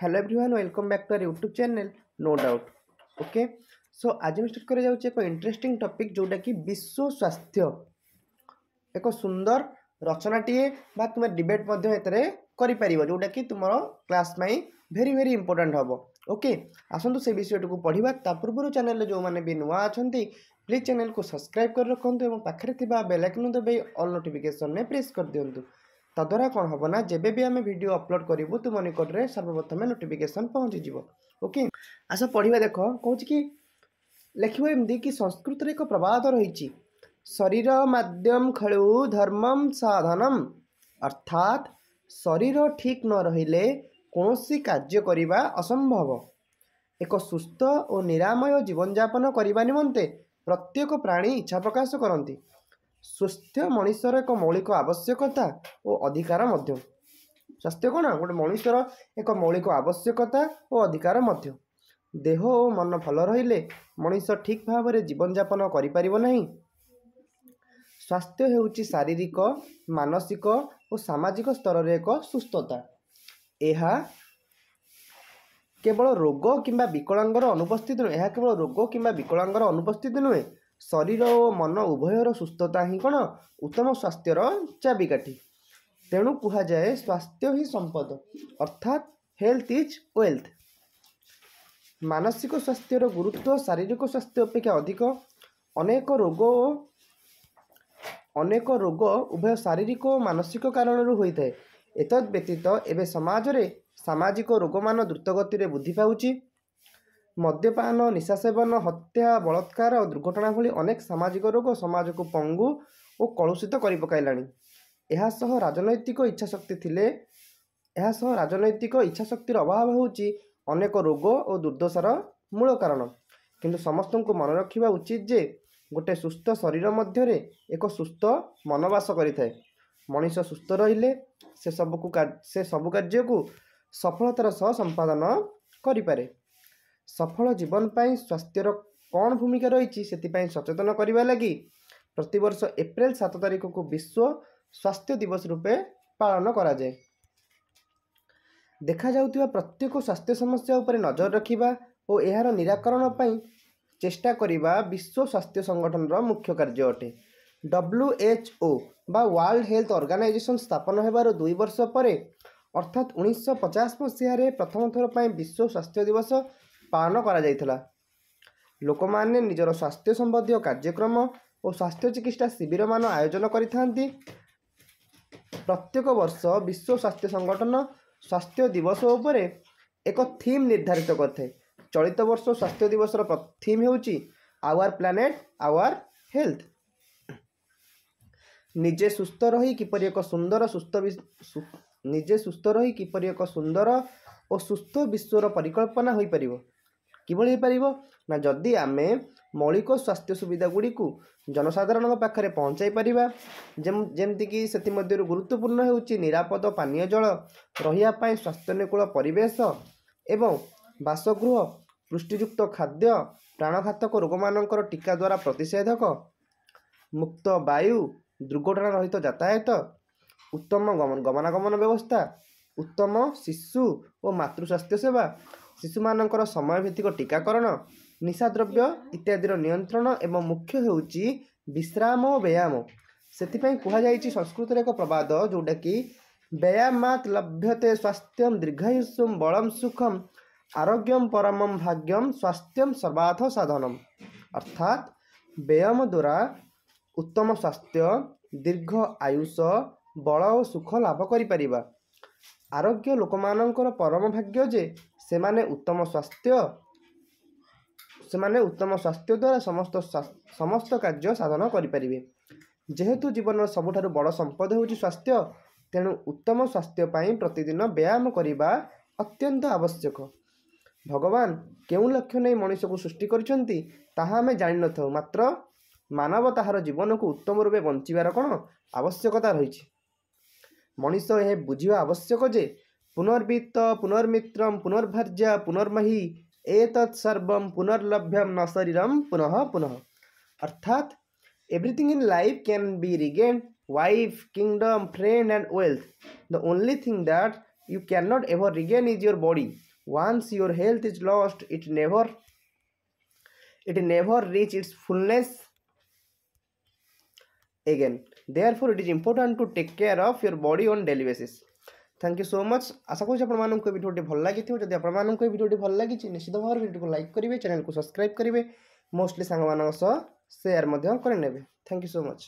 hello everyone welcome back to our YouTube channel no doubt okay so ଆଜି ଆମେ start କରାଯାଉଛି ଏକ interesting topic ଯେଉଁଟାକି ବିଶ୍ୱ ସ୍ୱାସ୍ଥ୍ୟ ଏକ ସୁନ୍ଦର ରଚନାଟିଏ ବା ତୁମେ ଡିବେଟ୍ ମଧ୍ୟ ଏଥିରେ କରିପାରିବ ଯେଉଁଟାକି ତୁମର କ୍ଲାସ୍ ପାଇଁ ଭେରି ଭେରି ଇମ୍ପୋର୍ଟାଣ୍ଟ ହେବ ଓକେ ଆସନ୍ତୁ ସେ ବିଷୟଟିକୁ ପଢ଼ିବା ତା ପୂର୍ବରୁ ଚ୍ୟାନେଲ୍ରେ ଯେଉଁମାନେ ବି ନୂଆ ଅଛନ୍ତି ପ୍ଲିଜ୍ ଚ୍ୟାନେଲ୍କୁ ସବସ୍କ୍ରାଇବ୍ କରି ରଖନ୍ତୁ ଏବଂ ପାଖରେ ଥିବା ବେଲାଇକନ୍ ଦବାଇ ଅଲ୍ ନୋଟିଫିକେସନ୍ରେ ପ୍ରେସ୍ କରିଦିଅନ୍ତୁ ତଦ୍ୱାରା କ'ଣ ହେବ ନା ଯେବେ ବି ଆମେ ଭିଡ଼ିଓ ଅପଲୋଡ଼ କରିବୁ ତୁମ ନିକଟରେ ସର୍ବପ୍ରଥମେ ନୋଟିଫିକେସନ୍ ପହଞ୍ଚିଯିବ ଓକେ ଆସ ପଢ଼ିବା ଦେଖ କହୁଛି କି ଲେଖିବ ଏମିତି କି ସଂସ୍କୃତରେ ଏକ ପ୍ରବାଦ ରହିଛି ଶରୀର ମାଧ୍ୟମ ଖେଳୁ ଧର୍ମମ୍ ସାଧନମ୍ ଅର୍ଥାତ୍ ଶରୀର ଠିକ୍ ନ ରହିଲେ କୌଣସି କାର୍ଯ୍ୟ କରିବା ଅସମ୍ଭବ ଏକ ସୁସ୍ଥ ଓ ନିରାମୟ ଜୀବନଯାପନ କରିବା ନିମନ୍ତେ ପ୍ରତ୍ୟେକ ପ୍ରାଣୀ ଇଚ୍ଛା ପ୍ରକାଶ କରନ୍ତି ସ୍ୱାସ୍ଥ୍ୟ ମଣିଷର ଏକ ମୌଳିକ ଆବଶ୍ୟକତା ଓ ଅଧିକାର ମଧ୍ୟ ସ୍ୱାସ୍ଥ୍ୟ କ'ଣ ଗୋଟେ ମଣିଷର ଏକ ମୌଳିକ ଆବଶ୍ୟକତା ଓ ଅଧିକାର ମଧ୍ୟ ଦେହ ଓ ମନ ଭଲ ରହିଲେ ମଣିଷ ଠିକ୍ ଭାବରେ ଜୀବନଯାପନ କରିପାରିବ ନାହିଁ ସ୍ୱାସ୍ଥ୍ୟ ହେଉଛି ଶାରୀରିକ ମାନସିକ ଓ ସାମାଜିକ ସ୍ତରରେ ଏକ ସୁସ୍ଥତା ଏହା କେବଳ ରୋଗ କିମ୍ବା ବିକଳାଙ୍ଗର ଅନୁପସ୍ଥିତି ନୁହେଁ ଏହା କେବଳ ରୋଗ କିମ୍ବା ବିକଳାଙ୍ଗର ଅନୁପସ୍ଥିତି ନୁହେଁ ଶରୀର ଓ ମନ ଉଭୟର ସୁସ୍ଥତା ହିଁ କ'ଣ ଉତ୍ତମ ସ୍ୱାସ୍ଥ୍ୟର ଚାବିକାଠି ତେଣୁ କୁହାଯାଏ ସ୍ୱାସ୍ଥ୍ୟ ହିଁ ସମ୍ପଦ ଅର୍ଥାତ୍ ହେଲ୍ଥ ଇଜ୍ ୱେଲ୍ଥ ମାନସିକ ସ୍ୱାସ୍ଥ୍ୟର ଗୁରୁତ୍ୱ ଶାରୀରିକ ସ୍ୱାସ୍ଥ୍ୟ ଅପେକ୍ଷା ଅଧିକ ଅନେକ ରୋଗ ଓ ଅନେକ ରୋଗ ଉଭୟ ଶାରୀରିକ ଓ ମାନସିକ କାରଣରୁ ହୋଇଥାଏ ଏତଦ୍ ବ୍ୟତୀତ ଏବେ ସମାଜରେ ସାମାଜିକ ରୋଗମାନ ଦ୍ରୁତଗତିରେ ବୃଦ୍ଧି ପାଉଛି ମଦ୍ୟପାନ ନିଶା ସେବନ ହତ୍ୟା ବଳାତ୍କାର ଓ ଦୁର୍ଘଟଣା ଭଳି ଅନେକ ସାମାଜିକ ରୋଗ ସମାଜକୁ ପଙ୍ଗୁ ଓ କଳୁଷିତ କରିପକାଇଲାଣି ସହ ରାଜନୈତିକ ଇଚ୍ଛାଶକ୍ତି ଥିଲେ ଏହାସହ ରାଜନୈତିକ ଇଚ୍ଛାଶକ୍ତିର ଅଭାବ ହେଉଛି ଅନେକ ରୋଗ ଓ ଦୁର୍ଦ୍ଦଶାର ମୂଳ କାରଣ କିନ୍ତୁ ସମସ୍ତଙ୍କୁ ମନେ ରଖିବା ଉଚିତ ଯେ ଗୋଟିଏ ସୁସ୍ଥ ଶରୀର ମଧ୍ୟରେ ଏକ ସୁସ୍ଥ ମନବାସ କରିଥାଏ ମଣିଷ ସୁସ୍ଥ ରହିଲେ ସେ ସବୁକୁ ସେ ସବୁ କାର୍ଯ୍ୟକୁ ସଫଳତାର ସହ ସମ୍ପାଦନ କରିପାରେ ସଫଳ ଜୀବନ ପାଇଁ ସ୍ୱାସ୍ଥ୍ୟର କ'ଣ ଭୂମିକା ରହିଛି ସେଥିପାଇଁ ସଚେତନ କରିବା ଲାଗି ପ୍ରତିବର୍ଷ ଏପ୍ରିଲ ସାତ ତାରିଖକୁ ବିଶ୍ୱ ସ୍ୱାସ୍ଥ୍ୟ ଦିବସ ରୂପେ ପାଳନ କରାଯାଏ ଦେଖାଯାଉଥିବା ପ୍ରତ୍ୟେକ ସ୍ୱାସ୍ଥ୍ୟ ସମସ୍ୟା ଉପରେ ନଜର ରଖିବା ଓ ଏହାର ନିରାକରଣ ପାଇଁ ଚେଷ୍ଟା କରିବା ବିଶ୍ୱ ସ୍ୱାସ୍ଥ୍ୟ ସଂଗଠନର ମୁଖ୍ୟ କାର୍ଯ୍ୟ ଅଟେ ଡବ୍ଲ୍ୟୁ ଏଚ୍ ଓ ବା ୱାର୍ଲଡ଼ ହେଲ୍ଥ ଅର୍ଗାନାଇଜେସନ୍ ସ୍ଥାପନ ହେବାର ଦୁଇ ବର୍ଷ ପରେ ଅର୍ଥାତ୍ ଉଣେଇଶହ ପଚାଶ ମସିହାରେ ପ୍ରଥମ ଥର ପାଇଁ ବିଶ୍ୱ ସ୍ୱାସ୍ଥ୍ୟ ଦିବସ ପାଳନ କରାଯାଇଥିଲା ଲୋକମାନେ ନିଜର ସ୍ୱାସ୍ଥ୍ୟ ସମ୍ବନ୍ଧୀୟ କାର୍ଯ୍ୟକ୍ରମ ଓ ସ୍ୱାସ୍ଥ୍ୟ ଚିକିତ୍ସା ଶିବିରମାନ ଆୟୋଜନ କରିଥାନ୍ତି ପ୍ରତ୍ୟେକ ବର୍ଷ ବିଶ୍ୱ ସ୍ୱାସ୍ଥ୍ୟ ସଂଗଠନ ସ୍ୱାସ୍ଥ୍ୟ ଦିବସ ଉପରେ ଏକ ଥିମ୍ ନିର୍ଦ୍ଧାରିତ କରିଥାଏ ଚଳିତ ବର୍ଷ ସ୍ୱାସ୍ଥ୍ୟ ଦିବସର ଥିମ୍ ହେଉଛି ଆୱାର ପ୍ଲାନେଟ୍ ଆୱାର ହେଲ୍ଥ ନିଜେ ସୁସ୍ଥ ରହି କିପରି ଏକ ସୁନ୍ଦର ସୁସ୍ଥ ନିଜେ ସୁସ୍ଥ ରହି କିପରି ଏକ ସୁନ୍ଦର ଓ ସୁସ୍ଥ ବିଶ୍ୱର ପରିକଳ୍ପନା ହୋଇପାରିବ କିଭଳି ହୋଇପାରିବ ନା ଯଦି ଆମେ ମୌଳିକ ସ୍ୱାସ୍ଥ୍ୟ ସୁବିଧା ଗୁଡ଼ିକୁ ଜନସାଧାରଣଙ୍କ ପାଖରେ ପହଞ୍ଚାଇ ପାରିବା ଯେମିତିକି ସେଥିମଧ୍ୟରୁ ଗୁରୁତ୍ୱପୂର୍ଣ୍ଣ ହେଉଛି ନିରାପଦ ପାନୀୟ ଜଳ ରହିବା ପାଇଁ ସ୍ୱାସ୍ଥ୍ୟନୁକୂଳ ପରିବେଶ ଏବଂ ବାସଗୃହ ପୃଷ୍ଟିଯୁକ୍ତ ଖାଦ୍ୟ ପ୍ରାଣଘାତକ ରୋଗମାନଙ୍କର ଟୀକା ଦ୍ୱାରା ପ୍ରତିଷେଧକ ମୁକ୍ତ ବାୟୁ ଦୁର୍ଘଟଣା ରହିତ ଯାତାୟାତ ଉତ୍ତମ ଗମନାଗମନ ବ୍ୟବସ୍ଥା ଉତ୍ତମ ଶିଶୁ ଓ ମାତୃ ସ୍ୱାସ୍ଥ୍ୟ ସେବା ଶିଶୁମାନଙ୍କର ସମୟ ସମୟଭିତ୍ତିକ ଟିକାକରଣ ନିଶାଦ୍ରବ୍ୟ ଇତ୍ୟାଦିର ନିୟନ୍ତ୍ରଣ ଏବଂ ମୁଖ୍ୟ ହେଉଛି ବିଶ୍ରାମ ଓ ବ୍ୟାୟାମ ସେଥିପାଇଁ କୁହାଯାଇଛି ସଂସ୍କୃତରେ ଏକ ପ୍ରବାଦ ଯେଉଁଟାକି ବ୍ୟାୟାମାତ୍ ଲଭ୍ୟତେ ସ୍ୱାସ୍ଥ୍ୟମ ଦୀର୍ଘାୟୁଷମ ବଳମ ସୁଖମ ଆରୋଗ୍ୟମ ପରମମ ଭାଗ୍ୟମ ସ୍ୱାସ୍ଥ୍ୟମ ସର୍ବାଧ ସାଧନମ୍ ଅର୍ଥାତ୍ ବ୍ୟାୟାମ ଦ୍ୱାରା ଉତ୍ତମ ସ୍ୱାସ୍ଥ୍ୟ ଦୀର୍ଘ ଆୟୁଷ ବଳ ଓ ସୁଖ ଲାଭ କରିପାରିବା ଆରୋଗ୍ୟ ଲୋକମାନଙ୍କର ପରମ ଭାଗ୍ୟ ଯେ ସେମାନେ ଉତ୍ତମ ସ୍ୱାସ୍ଥ୍ୟ ସେମାନେ ଉତ୍ତମ ସ୍ୱାସ୍ଥ୍ୟ ଦ୍ୱାରା ସମସ୍ତ ସମସ୍ତ କାର୍ଯ୍ୟ ସାଧନ କରିପାରିବେ ଯେହେତୁ ଜୀବନର ସବୁଠାରୁ ବଡ଼ ସମ୍ପଦ ହେଉଛି ସ୍ୱାସ୍ଥ୍ୟ ତେଣୁ ଉତ୍ତମ ସ୍ୱାସ୍ଥ୍ୟ ପାଇଁ ପ୍ରତିଦିନ ବ୍ୟାୟାମ କରିବା ଅତ୍ୟନ୍ତ ଆବଶ୍ୟକ ଭଗବାନ କେଉଁ ଲକ୍ଷ୍ୟ ନେଇ ମଣିଷକୁ ସୃଷ୍ଟି କରିଛନ୍ତି ତାହା ଆମେ ଜାଣିନଥାଉ ମାତ୍ର ମାନବ ତାହାର ଜୀବନକୁ ଉତ୍ତମ ରୂପେ ବଞ୍ଚିବାର କ'ଣ ଆବଶ୍ୟକତା ରହିଛି ମଣିଷ ଏହା ବୁଝିବା ଆବଶ୍ୟକ ଯେ पुनर्वित्त पुनर्मित्रम पुनर्भर्ज पुनर्मही एतत्सर्वम पुनर्लभ्यम न शरीरम पुनः पुनः अर्थात everything in life can be regain wife kingdom friend and wealth the only thing that you cannot ever regain is your body once your health is lost it never it never reach its fullness again therefore it is important to take care of your body on daily basis thank you so much আশা করছি আপনার ভিডিওটি ভাল লাগিথিব যদি আপনার ভিডিওটি ভাল লাগিছে নিশ্চিত ভাবে ভিডিওটি লাইক করবে চ্যানেলকে সবসক্রাইব করবে মোস্টলি সাংবাদ সেয়ার করে নেবে থ্যাংক ইউ সো মচ